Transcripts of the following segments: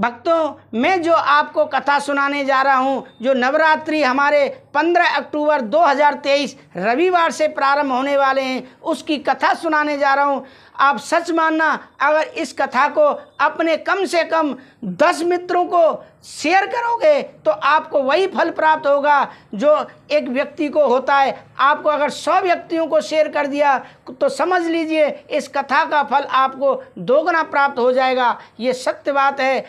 भक्तों मैं जो आपको कथा सुनाने जा रहा हूँ जो नवरात्रि हमारे 15 अक्टूबर 2023 रविवार से प्रारंभ होने वाले हैं उसकी कथा सुनाने जा रहा हूँ आप सच मानना अगर इस कथा को अपने कम से कम 10 मित्रों को शेयर करोगे तो आपको वही फल प्राप्त होगा जो एक व्यक्ति को होता है आपको अगर 100 व्यक्तियों को शेयर कर दिया तो समझ लीजिए इस कथा का फल आपको दोगुना प्राप्त हो जाएगा ये सत्य बात है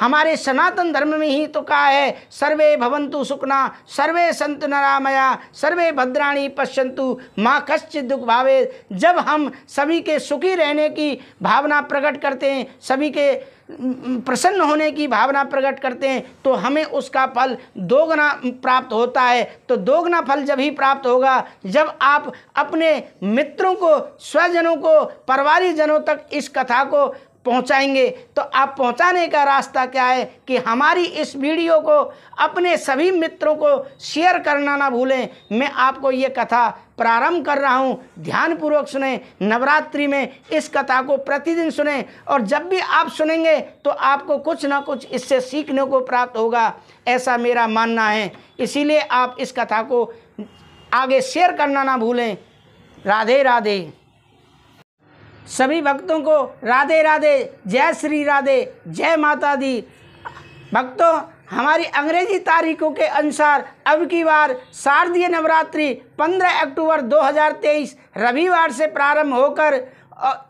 हमारे सनातन धर्म में ही तो कहा है सर्वे भवंतु सुखना सर्वे संत नरामया सर्वे भद्राणी पश्यंतु माँ कश्चित दुख भावे जब हम सभी के सुखी रहने की भावना प्रकट करते हैं सभी के प्रसन्न होने की भावना प्रकट करते हैं तो हमें उसका फल दोगुना प्राप्त होता है तो दोगुना फल जब ही प्राप्त होगा जब आप अपने मित्रों को स्वजनों को परिवारिक जनों तक इस कथा को पहुंचाएंगे तो आप पहुंचाने का रास्ता क्या है कि हमारी इस वीडियो को अपने सभी मित्रों को शेयर करना ना भूलें मैं आपको ये कथा प्रारंभ कर रहा हूँ ध्यानपूर्वक सुने नवरात्रि में इस कथा को प्रतिदिन सुने और जब भी आप सुनेंगे तो आपको कुछ ना कुछ इससे सीखने को प्राप्त होगा ऐसा मेरा मानना है इसीलिए आप इस कथा को आगे शेयर करना ना भूलें राधे राधे सभी भक्तों को राधे राधे जय श्री राधे जय माता दी भक्तों हमारी अंग्रेजी तारीखों के अनुसार अब की बार शारदीय नवरात्रि 15 अक्टूबर 2023 रविवार से प्रारंभ होकर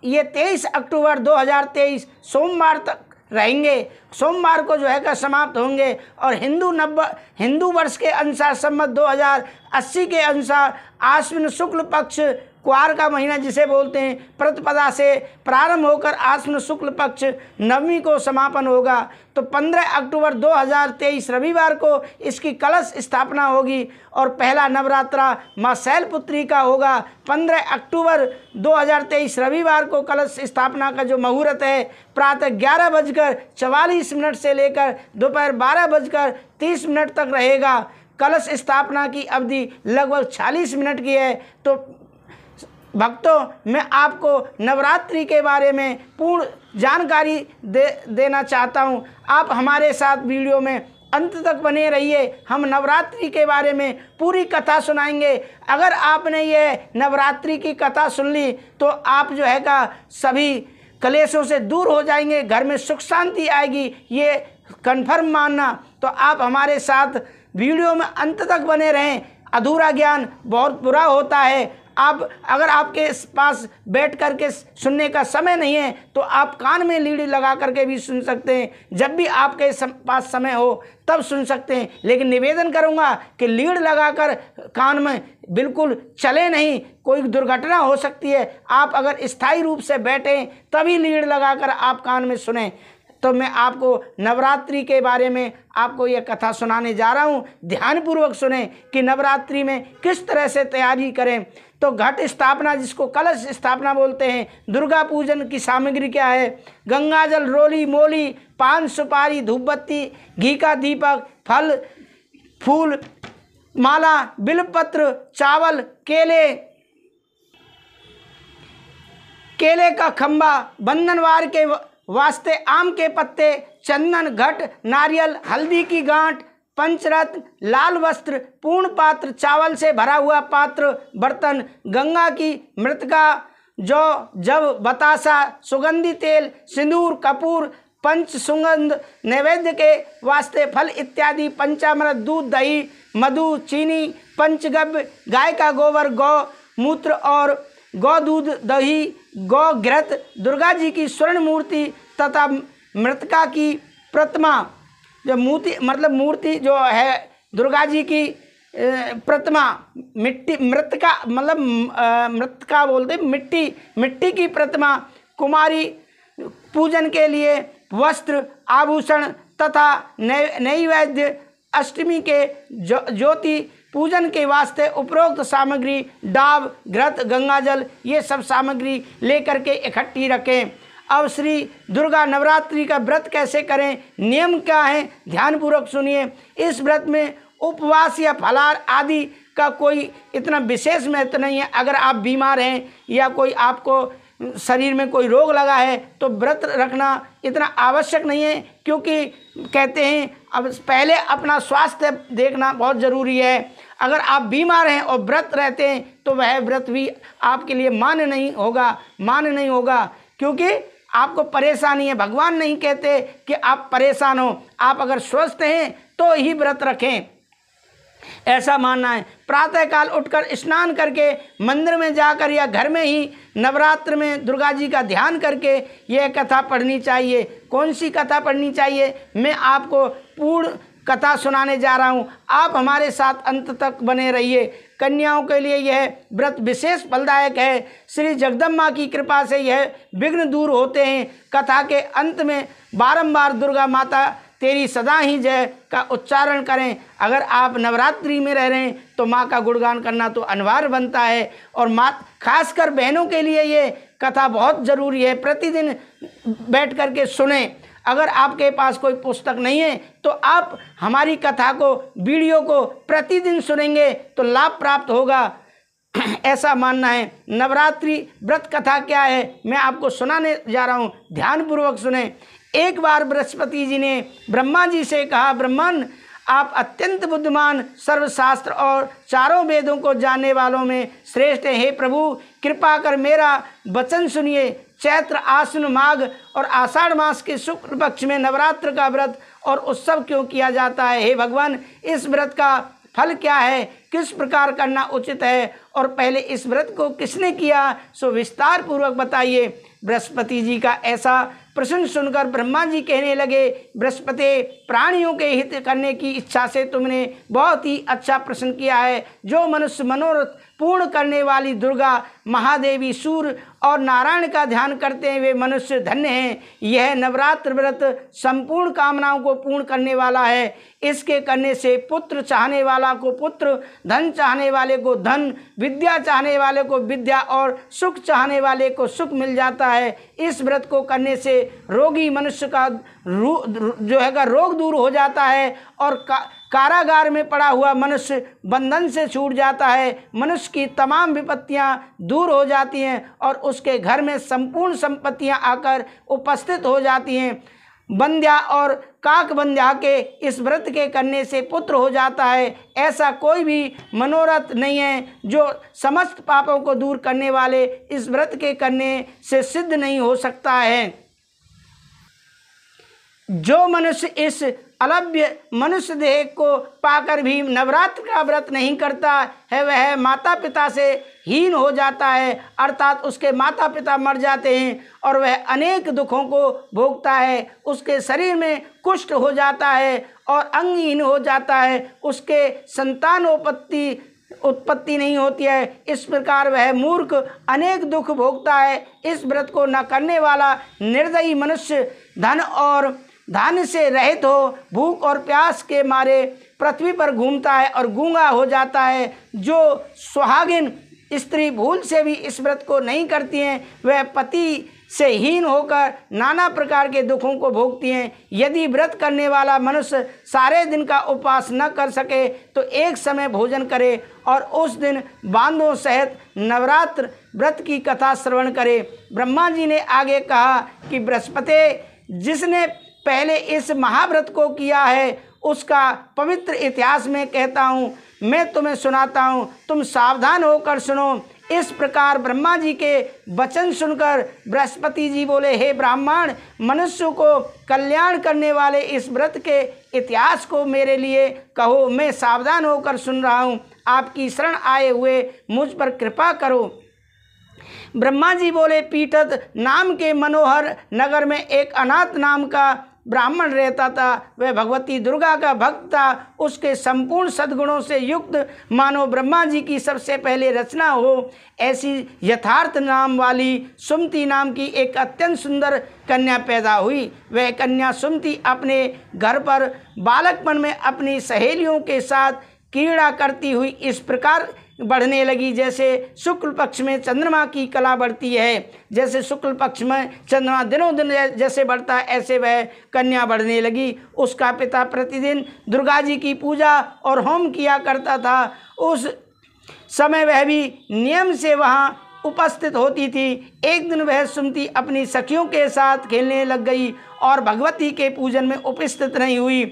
ये 23 अक्टूबर 2023 सोमवार तक रहेंगे सोमवार को जो है का समाप्त होंगे और हिंदू नव हिंदू वर्ष के अनुसार सम्मत 2080 के अनुसार आश्विन शुक्ल पक्ष क्वार का महीना जिसे बोलते हैं प्रतिपदा से प्रारंभ होकर आश्न शुक्ल पक्ष नवमी को समापन होगा तो 15 अक्टूबर 2023 रविवार को इसकी कलश स्थापना होगी और पहला नवरात्रा माँ शैलपुत्री का होगा 15 अक्टूबर 2023 रविवार को कलश स्थापना का जो मुहूर्त है प्रातः ग्यारह बजकर चवालीस मिनट से लेकर दोपहर बारह बजकर तीस मिनट तक रहेगा कलश स्थापना की अवधि लगभग 40 मिनट की है तो भक्तों मैं आपको नवरात्रि के बारे में पूर्ण जानकारी दे देना चाहता हूँ आप हमारे साथ वीडियो में अंत तक बने रहिए हम नवरात्रि के बारे में पूरी कथा सुनाएंगे अगर आपने ये नवरात्रि की कथा सुन ली तो आप जो है का सभी कलेशों से दूर हो जाएंगे घर में सुख शांति आएगी ये कन्फर्म मानना तो आप हमारे साथ वीडियो में अंत तक बने रहें अधूरा ज्ञान बहुत बुरा होता है आप अगर आपके पास बैठ कर के सुनने का समय नहीं है तो आप कान में लीड लगा करके भी सुन सकते हैं जब भी आपके पास समय हो तब सुन सकते हैं लेकिन निवेदन करूंगा कि लीड लगाकर कान में बिल्कुल चले नहीं कोई दुर्घटना हो सकती है आप अगर स्थायी रूप से बैठें तभी लीड लगाकर आप कान में सुने तो मैं आपको नवरात्रि के बारे में आपको यह कथा सुनाने जा रहा हूँ ध्यानपूर्वक सुने कि नवरात्रि में किस तरह से तैयारी करें तो घट स्थापना जिसको कलश स्थापना बोलते हैं दुर्गा पूजन की सामग्री क्या है गंगाजल रोली मोली पान सुपारी धूपबत्ती घी का दीपक फल फूल माला बिलपत्र चावल केले केले का खम्बा बंधनवार के वास्ते आम के पत्ते चंदन घट नारियल हल्दी की गांठ पंचरत्न लाल वस्त्र पूर्ण पात्र चावल से भरा हुआ पात्र बर्तन गंगा की मृतका जो जब बतासा सुगंधी तेल सिंदूर कपूर पंच सुगंध नैवेद्य के वास्ते फल इत्यादि पंचामृत दूध दही मधु चीनी पंचगव्य गाय का गोबर गौ मूत्र और गौ दूध दही गौ घृत दुर्गा जी की स्वर्ण मूर्ति तथा मृतका की प्रतिमा जो मूर्ति मतलब मूर्ति जो है दुर्गा जी की प्रतिमा मिट्टी मृतका मतलब मृतका बोलते मिट्टी मिट्टी की प्रतिमा कुमारी पूजन के लिए वस्त्र आभूषण तथा नैवेद्य अष्टमी के ज्योति पूजन के वास्ते उपरोक्त सामग्री डाब घृत गंगाजल ये सब सामग्री लेकर के इकट्ठी रखें अब श्री दुर्गा नवरात्रि का व्रत कैसे करें नियम क्या है ध्यानपूर्वक सुनिए इस व्रत में उपवास या फलार आदि का कोई इतना विशेष महत्व नहीं है अगर आप बीमार हैं या कोई आपको शरीर में कोई रोग लगा है तो व्रत रखना इतना आवश्यक नहीं है क्योंकि कहते हैं अब पहले अपना स्वास्थ्य देखना बहुत ज़रूरी है अगर आप बीमार हैं और व्रत रहते हैं तो वह व्रत भी आपके लिए मान्य नहीं होगा मान्य नहीं होगा क्योंकि आपको परेशानी है भगवान नहीं कहते कि आप परेशान हो आप अगर स्वस्थ हैं तो ही व्रत रखें ऐसा मानना है प्रातःकाल उठकर स्नान करके मंदिर में जाकर या घर में ही नवरात्र में दुर्गा जी का ध्यान करके यह कथा पढ़नी चाहिए कौन सी कथा पढ़नी चाहिए मैं आपको पूर्ण कथा सुनाने जा रहा हूँ आप हमारे साथ अंत तक बने रहिए कन्याओं के लिए यह व्रत विशेष फलदायक है श्री जगदम्मा की कृपा से यह विघ्न दूर होते हैं कथा के अंत में बारंबार दुर्गा माता तेरी सदा ही जय का उच्चारण करें अगर आप नवरात्रि में रह रहे हैं तो माँ का गुणगान करना तो अनिवार्य बनता है और माँ खासकर बहनों के लिए ये कथा बहुत ज़रूरी है प्रतिदिन बैठ करके सुने अगर आपके पास कोई पुस्तक नहीं है तो आप हमारी कथा को वीडियो को प्रतिदिन सुनेंगे तो लाभ प्राप्त होगा ऐसा मानना है नवरात्रि व्रत कथा क्या है मैं आपको सुनाने जा रहा हूँ ध्यानपूर्वक सुने एक बार बृहस्पति जी ने ब्रह्मा जी से कहा ब्रह्मन आप अत्यंत बुद्धिमान सर्वशास्त्र और चारों वेदों को जानने वालों में श्रेष्ठ हैं हे प्रभु कृपा कर मेरा वचन सुनिए चैत्र आश्विन माघ और आषाढ़ मास के शुक्ल पक्ष में नवरात्र का व्रत और उत्सव क्यों किया जाता है हे भगवान इस व्रत का फल क्या है किस प्रकार करना उचित है और पहले इस व्रत को किसने किया सो विस्तार पूर्वक बताइए बृहस्पति जी का ऐसा प्रश्न सुनकर ब्रह्मा जी कहने लगे बृहस्पति प्राणियों के हित करने की इच्छा से तुमने बहुत ही अच्छा प्रश्न किया है जो मनुष्य मनोरथ पूर्ण करने वाली दुर्गा महादेवी सूर्य और नारायण का ध्यान करते हैं वे मनुष्य धन्य हैं यह नवरात्र व्रत संपूर्ण कामनाओं को पूर्ण करने वाला है इसके करने से पुत्र चाहने वाला को पुत्र धन चाहने वाले को धन विद्या चाहने वाले को विद्या और सुख चाहने वाले को सुख मिल जाता है इस व्रत को करने से रोगी मनुष्य का जो है रोग दूर हो जाता है और का कारागार में पड़ा हुआ मनुष्य बंधन से छूट जाता है मनुष्य की तमाम विपत्तियां दूर हो जाती हैं और उसके घर में संपूर्ण संपत्तियां आकर उपस्थित हो जाती हैं बंध्या और काक बंध्या के इस व्रत के करने से पुत्र हो जाता है ऐसा कोई भी मनोरथ नहीं है जो समस्त पापों को दूर करने वाले इस व्रत के करने से सिद्ध नहीं हो सकता है जो मनुष्य इस अलभ्य मनुष्य देह को पाकर भी नवरात्र का व्रत नहीं करता है वह माता पिता से हीन हो जाता है अर्थात उसके माता पिता मर जाते हैं और वह अनेक दुखों को भोगता है उसके शरीर में कुष्ठ हो जाता है और अंगहीन हो जाता है उसके संतानोपत्ति उत्पत्ति नहीं होती है इस प्रकार वह मूर्ख अनेक दुख भोगता है इस व्रत को न करने वाला निर्दयी मनुष्य धन और धान से रहित हो भूख और प्यास के मारे पृथ्वी पर घूमता है और गूंगा हो जाता है जो सुहागिन स्त्री भूल से भी इस व्रत को नहीं करती हैं वह पति से हीन होकर नाना प्रकार के दुखों को भोगती हैं यदि व्रत करने वाला मनुष्य सारे दिन का उपवास न कर सके तो एक समय भोजन करे और उस दिन बांधों सहित नवरात्र व्रत की कथा श्रवण करे ब्रह्मा जी ने आगे कहा कि बृहस्पति जिसने पहले इस महाव्रत को किया है उसका पवित्र इतिहास में कहता हूँ मैं तुम्हें सुनाता हूँ तुम सावधान होकर सुनो इस प्रकार ब्रह्मा जी के वचन सुनकर बृहस्पति जी बोले हे ब्राह्मण मनुष्य को कल्याण करने वाले इस व्रत के इतिहास को मेरे लिए कहो मैं सावधान होकर सुन रहा हूँ आपकी शरण आए हुए मुझ पर कृपा करो ब्रह्मा जी बोले पीटत नाम के मनोहर नगर में एक अनाथ नाम का ब्राह्मण रहता था वह भगवती दुर्गा का भक्त था उसके संपूर्ण सद्गुणों से युक्त मानो ब्रह्मा जी की सबसे पहले रचना हो ऐसी यथार्थ नाम वाली सुमति नाम की एक अत्यंत सुंदर कन्या पैदा हुई वह कन्या सुमति अपने घर पर बालकपन में अपनी सहेलियों के साथ क्रीड़ा करती हुई इस प्रकार बढ़ने लगी जैसे शुक्ल पक्ष में चंद्रमा की कला बढ़ती है जैसे शुक्ल पक्ष में चंद्रमा दिनों दिन जैसे बढ़ता है ऐसे वह कन्या बढ़ने लगी उसका पिता प्रतिदिन दुर्गा जी की पूजा और होम किया करता था उस समय वह भी नियम से वहाँ उपस्थित होती थी एक दिन वह सुमती अपनी सखियों के साथ खेलने लग गई और भगवती के पूजन में उपस्थित नहीं हुई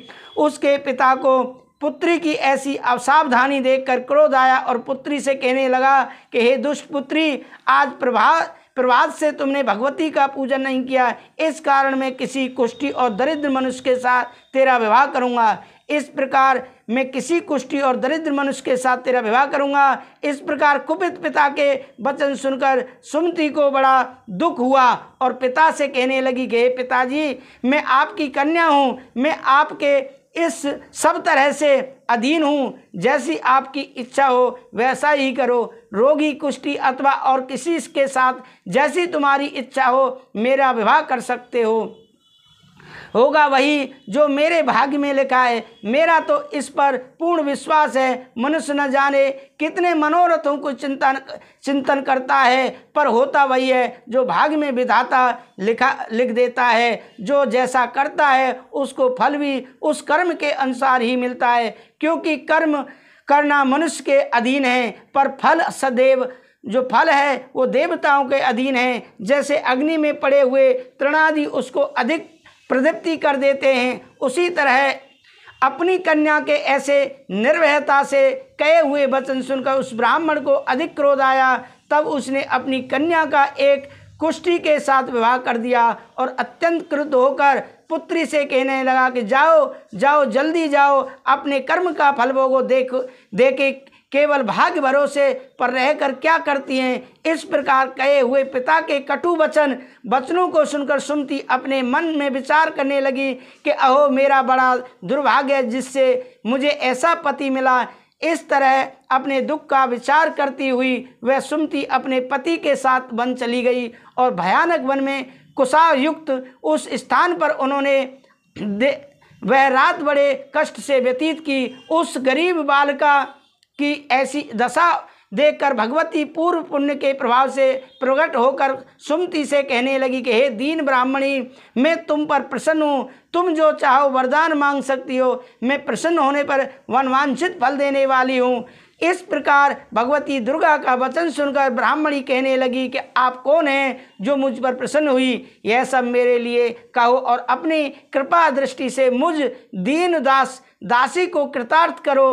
उसके पिता को पुत्री की ऐसी असावधानी देखकर क्रोध आया और पुत्री से कहने लगा कि हे पुत्री आज प्रभा प्रभात से तुमने भगवती का पूजन नहीं किया इस कारण मैं किसी कुष्ठी और दरिद्र मनुष्य के साथ तेरा विवाह करूँगा इस प्रकार मैं किसी कुष्ठी और दरिद्र मनुष्य के साथ तेरा विवाह करूँगा इस प्रकार कुपित पिता के वचन सुनकर सुमति को बड़ा दुख हुआ और पिता से कहने लगी कि पिताजी मैं आपकी कन्या हूँ मैं आपके इस सब तरह से अधीन हूँ जैसी आपकी इच्छा हो वैसा ही करो रोगी कुष्टि अथवा और किसी के साथ जैसी तुम्हारी इच्छा हो मेरा विवाह कर सकते हो होगा वही जो मेरे भाग्य में लिखा है मेरा तो इस पर पूर्ण विश्वास है मनुष्य न जाने कितने मनोरथों को चिंतन चिंतन करता है पर होता वही है जो भाग्य में विधाता लिखा लिख देता है जो जैसा करता है उसको फल भी उस कर्म के अनुसार ही मिलता है क्योंकि कर्म करना मनुष्य के अधीन है पर फल सदैव जो फल है वो देवताओं के अधीन है जैसे अग्नि में पड़े हुए तृणादि उसको अधिक प्रदीप्ति कर देते हैं उसी तरह अपनी कन्या के ऐसे निर्भयता से कहे हुए वचन सुनकर उस ब्राह्मण को अधिक क्रोध आया तब उसने अपनी कन्या का एक कुष्टि के साथ विवाह कर दिया और अत्यंत क्रुद्ध होकर पुत्री से कहने लगा कि जाओ जाओ जल्दी जाओ अपने कर्म का फल भोगो देख देखे केवल भाग्य भरोसे पर रहकर क्या करती हैं इस प्रकार कहे हुए पिता के कटु वचन वचनों को सुनकर सुमती अपने मन में विचार करने लगी कि अहो मेरा बड़ा दुर्भाग्य जिससे मुझे ऐसा पति मिला इस तरह अपने दुख का विचार करती हुई वह सुमती अपने पति के साथ वन चली गई और भयानक वन में कुशा युक्त उस स्थान पर उन्होंने वह रात बड़े कष्ट से व्यतीत की उस गरीब बाल का की ऐसी दशा देखकर भगवती पूर्व पुण्य के प्रभाव से प्रकट होकर सुमती से कहने लगी कि हे दीन ब्राह्मणी मैं तुम पर प्रसन्न हूँ तुम जो चाहो वरदान मांग सकती हो मैं प्रसन्न होने पर वनवांछित फल देने वाली हूँ इस प्रकार भगवती दुर्गा का वचन सुनकर ब्राह्मणी कहने लगी कि आप कौन हैं जो मुझ पर प्रसन्न हुई यह सब मेरे लिए कहो और अपनी कृपा दृष्टि से मुझ दीन दास दासी को कृतार्थ करो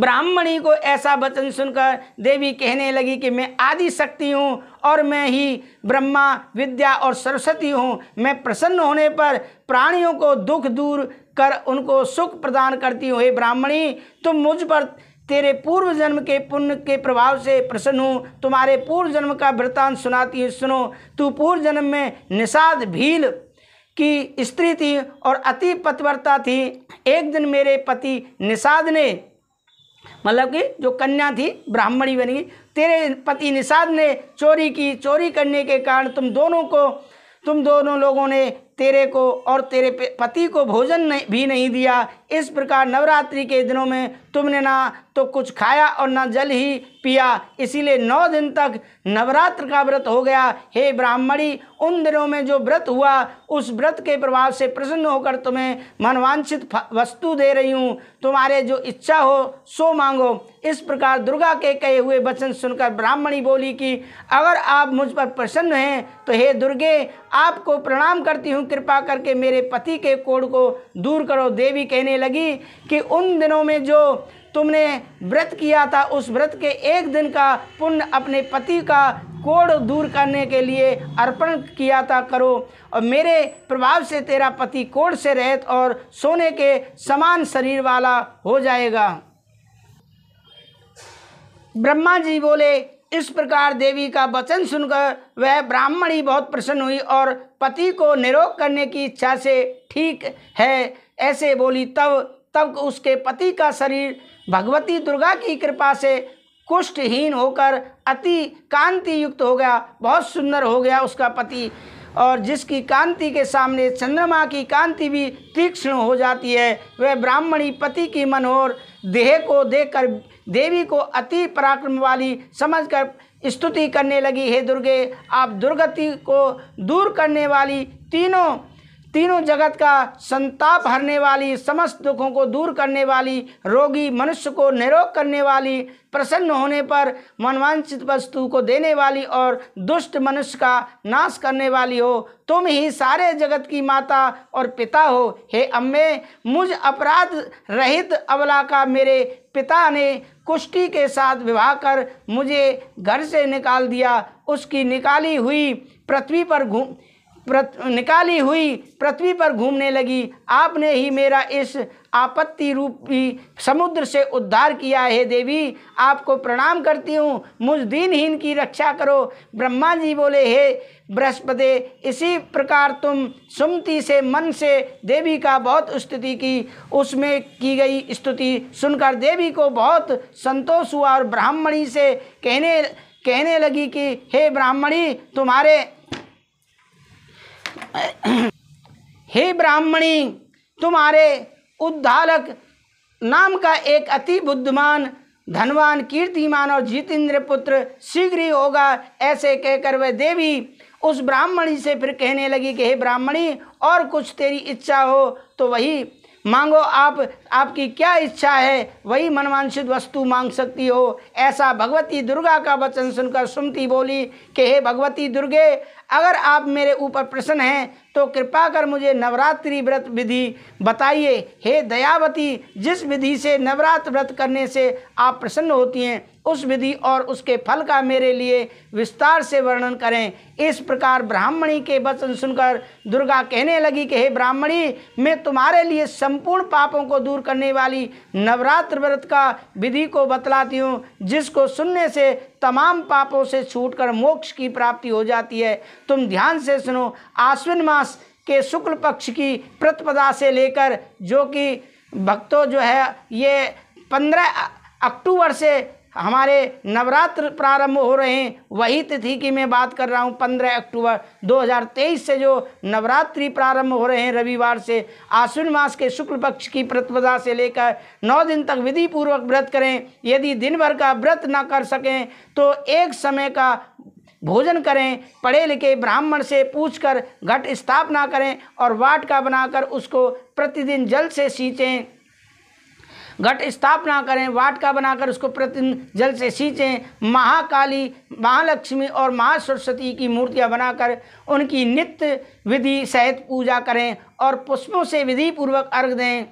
ब्राह्मणी को ऐसा वचन सुनकर देवी कहने लगी कि मैं आदि शक्ति हूँ और मैं ही ब्रह्मा विद्या और सरस्वती हूँ मैं प्रसन्न होने पर प्राणियों को दुख दूर कर उनको सुख प्रदान करती हूँ हे ब्राह्मणी तुम मुझ पर तेरे पूर्व जन्म के पुण्य के प्रभाव से प्रसन्न हूँ तुम्हारे पूर्व जन्म का वृतान सुनाती हूँ सुनो तू पूर्व जन्म में निषाद भील की स्त्री थी और अति पतवरता थी एक दिन मेरे पति निषाद ने मतलब कि जो कन्या थी ब्राह्मणी बनेगी तेरे पति निषाद ने चोरी की चोरी करने के कारण तुम दोनों को तुम दोनों लोगों ने तेरे को और तेरे पति को भोजन नहीं, भी नहीं दिया इस प्रकार नवरात्रि के दिनों में तुमने ना तो कुछ खाया और ना जल ही पिया इसीलिए नौ दिन तक नवरात्र का व्रत हो गया हे ब्राह्मणी उन दिनों में जो व्रत हुआ उस व्रत के प्रभाव से प्रसन्न होकर तुम्हें मनवांछित वस्तु दे रही हूँ तुम्हारे जो इच्छा हो सो मांगो इस प्रकार दुर्गा के कहे हुए वचन सुनकर ब्राह्मणी बोली कि अगर आप मुझ पर प्रसन्न हैं तो हे दुर्गे आपको प्रणाम करती हूँ तुम कृपा करके मेरे पति के कोड को दूर करो देवी कहने लगी कि उन दिनों में जो तुमने व्रत किया था उस व्रत के एक दिन का पुण्य अपने पति का कोड़ दूर करने के लिए अर्पण किया था करो और मेरे प्रभाव से तेरा पति कोड़ से रहत और सोने के समान शरीर वाला हो जाएगा ब्रह्मा जी बोले इस प्रकार देवी का वचन सुनकर वह ब्राह्मणी बहुत प्रसन्न हुई और पति को निरोग करने की इच्छा से ठीक है ऐसे बोली तब तब उसके पति का शरीर भगवती दुर्गा की कृपा से कुष्ठहीन होकर अति कांति युक्त हो गया बहुत सुंदर हो गया उसका पति और जिसकी कांति के सामने चंद्रमा की कांति भी तीक्ष्ण हो जाती है वह ब्राह्मणी पति की मनोहर देह को देखकर देवी को अति पराक्रम वाली समझकर स्तुति करने लगी हे दुर्गे आप दुर्गति को दूर करने वाली तीनों तीनों जगत का संताप हरने वाली समस्त दुखों को दूर करने वाली रोगी मनुष्य को निरोग करने वाली प्रसन्न होने पर मनवांचित वस्तु को देने वाली और दुष्ट मनुष्य का नाश करने वाली हो तुम ही सारे जगत की माता और पिता हो हे अम्मे मुझ अपराध रहित अवला का मेरे पिता ने कुश्ती के साथ विवाह कर मुझे घर से निकाल दिया उसकी निकाली हुई पृथ्वी पर घूम निकाली हुई पृथ्वी पर घूमने लगी आपने ही मेरा इस आपत्ति रूपी समुद्र से उद्धार किया है देवी आपको प्रणाम करती हूँ मुझ दीनहीन की रक्षा करो ब्रह्मा जी बोले हे बृहस्पति इसी प्रकार तुम सुमति से मन से देवी का बहुत स्तुति की उसमें की गई स्तुति सुनकर देवी को बहुत संतोष हुआ और ब्राह्मणी से कहने कहने लगी कि हे ब्राह्मणी तुम्हारे हे ब्राह्मणी तुम्हारे उद्धालक नाम का एक अति बुद्धिमान धनवान कीर्तिमान और जितेंद्र पुत्र शीघ्र ही होगा ऐसे कहकर वह देवी उस ब्राह्मणी से फिर कहने लगी कि हे ब्राह्मणी और कुछ तेरी इच्छा हो तो वही मांगो आप आपकी क्या इच्छा है वही मनवांशित वस्तु मांग सकती हो ऐसा भगवती दुर्गा का वचन सुनकर सुमती बोली कि हे भगवती दुर्गे अगर आप मेरे ऊपर प्रसन्न हैं तो कृपा कर मुझे नवरात्रि व्रत विधि बताइए हे दयावती जिस विधि से नवरात्र व्रत करने से आप प्रसन्न होती हैं उस विधि और उसके फल का मेरे लिए विस्तार से वर्णन करें इस प्रकार ब्राह्मणी के वचन सुनकर दुर्गा कहने लगी कि हे ब्राह्मणी मैं तुम्हारे लिए संपूर्ण पापों को दूर करने वाली नवरात्र व्रत का विधि को बतलाती हूँ जिसको सुनने से तमाम पापों से कर मोक्ष की प्राप्ति हो जाती है तुम ध्यान से सुनो आश्विन मास के शुक्ल पक्ष की प्रतिपदा से लेकर जो कि भक्तों जो है ये पंद्रह अक्टूबर से हमारे नवरात्र प्रारंभ हो रहे हैं वही तिथि की मैं बात कर रहा हूँ पंद्रह अक्टूबर 2023 से जो नवरात्रि प्रारंभ हो रहे हैं रविवार से आश्विन मास के शुक्ल पक्ष की प्रतिपदा से लेकर नौ दिन तक विधि पूर्वक व्रत करें यदि दिन भर का व्रत ना कर सकें तो एक समय का भोजन करें पढ़े लिखे ब्राह्मण से पूछकर घट स्थापना करें और वाट का बनाकर उसको प्रतिदिन जल से सींचें घट स्थापना करें वाटका बनाकर उसको प्रतिदिन जल से सींचें महाकाली महालक्ष्मी और महासरस्वती की मूर्तियां बनाकर उनकी नित्य विधि सहित पूजा करें और पुष्पों से विधि पूर्वक अर्घ दें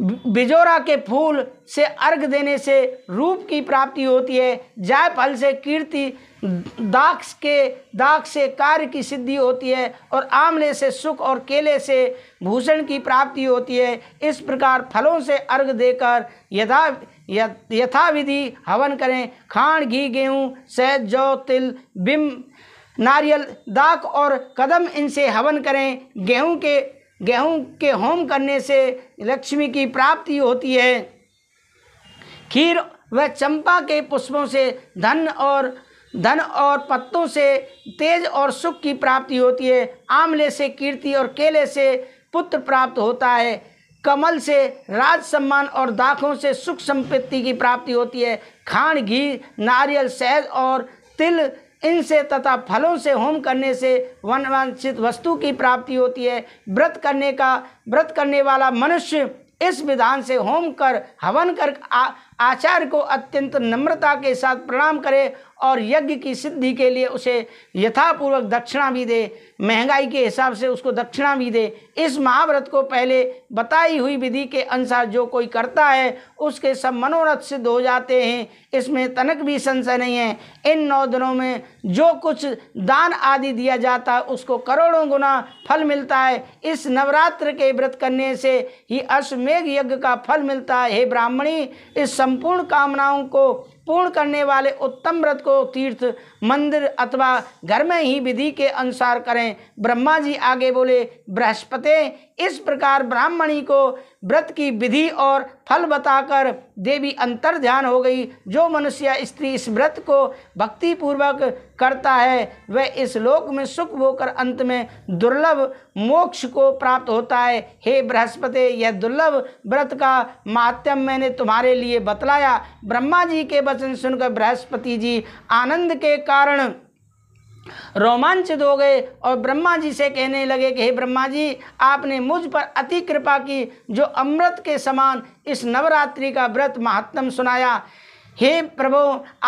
बिजोरा के फूल से अर्घ देने से रूप की प्राप्ति होती है जायफल से कीर्ति दाक्ष के दाक्ष से कार्य की सिद्धि होती है और आमले से सुख और केले से भूषण की प्राप्ति होती है इस प्रकार फलों से अर्घ देकर यथा यथाविधि हवन करें खांड घी गेहूँ शहद जौ तिल बिम नारियल दाक और कदम इनसे हवन करें गेहूं के गेहूं के होम करने से लक्ष्मी की प्राप्ति होती है खीर व चंपा के पुष्पों से धन और धन और पत्तों से तेज और सुख की प्राप्ति होती है आमले से कीर्ति और केले से पुत्र प्राप्त होता है कमल से राज सम्मान और दाखों से सुख संपत्ति की प्राप्ति होती है खांड घी नारियल शहद और तिल इनसे तथा फलों से होम करने से वन वांछित वस्तु की प्राप्ति होती है व्रत करने का व्रत करने वाला मनुष्य इस विधान से होम कर हवन कर आ, आचार्य को अत्यंत नम्रता के साथ प्रणाम करे और यज्ञ की सिद्धि के लिए उसे यथापूर्वक दक्षिणा भी दे महंगाई के हिसाब से उसको दक्षिणा भी दे इस महाव्रत को पहले बताई हुई विधि के अनुसार जो कोई करता है उसके सब मनोरथ सिद्ध हो जाते हैं इसमें तनक भी संशय नहीं है इन नौ दिनों में जो कुछ दान आदि दिया जाता है उसको करोड़ों गुना फल मिलता है इस नवरात्र के व्रत करने से ही अश्वमेघ यज्ञ का फल मिलता है हे ब्राह्मणी इस संपूर्ण कामनाओं को पूर्ण करने वाले उत्तम व्रत को तीर्थ मंदिर अथवा घर में ही विधि के अनुसार करें ब्रह्मा जी आगे बोले बृहस्पति इस प्रकार ब्राह्मणी को व्रत की विधि और फल बताकर देवी अंतर ध्यान हो गई जो मनुष्य स्त्री इस व्रत को भक्तिपूर्वक करता है वह इस लोक में सुख होकर अंत में दुर्लभ मोक्ष को प्राप्त होता है हे बृहस्पति यह दुर्लभ व्रत का माध्यम मैंने तुम्हारे लिए बतलाया ब्रह्मा जी के वचन सुनकर बृहस्पति जी आनंद के कारण रोमांचित हो गए और ब्रह्मा जी से कहने लगे कि हे ब्रह्मा जी आपने मुझ पर अति कृपा की जो अमृत के समान इस नवरात्रि का व्रत महात्म सुनाया हे प्रभु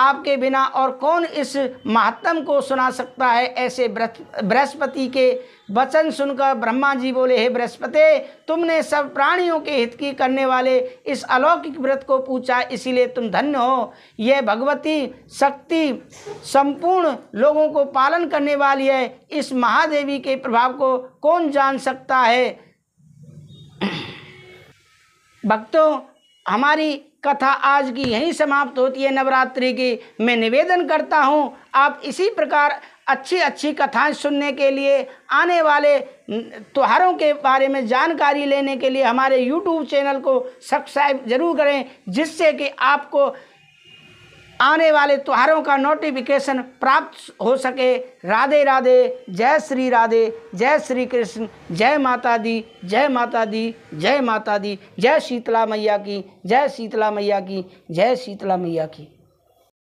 आपके बिना और कौन इस महात्म को सुना सकता है ऐसे बृहस्पति के वचन सुनकर ब्रह्मा जी बोले हे बृहस्पति तुमने सब प्राणियों के हित की करने वाले इस अलौकिक व्रत को पूछा इसीलिए तुम धन्य हो यह भगवती शक्ति संपूर्ण लोगों को पालन करने वाली है इस महादेवी के प्रभाव को कौन जान सकता है भक्तों हमारी कथा आज की यहीं समाप्त होती है नवरात्रि की मैं निवेदन करता हूँ आप इसी प्रकार अच्छी अच्छी कथाएं सुनने के लिए आने वाले त्योहारों के बारे में जानकारी लेने के लिए हमारे यूट्यूब चैनल को सब्सक्राइब जरूर करें जिससे कि आपको आने वाले त्योहारों का नोटिफिकेशन प्राप्त हो सके राधे राधे जय श्री राधे जय श्री कृष्ण जय माता दी जय माता दी जय माता दी जय शीतला मैया की जय शीतला मैया की जय शीतला मैया की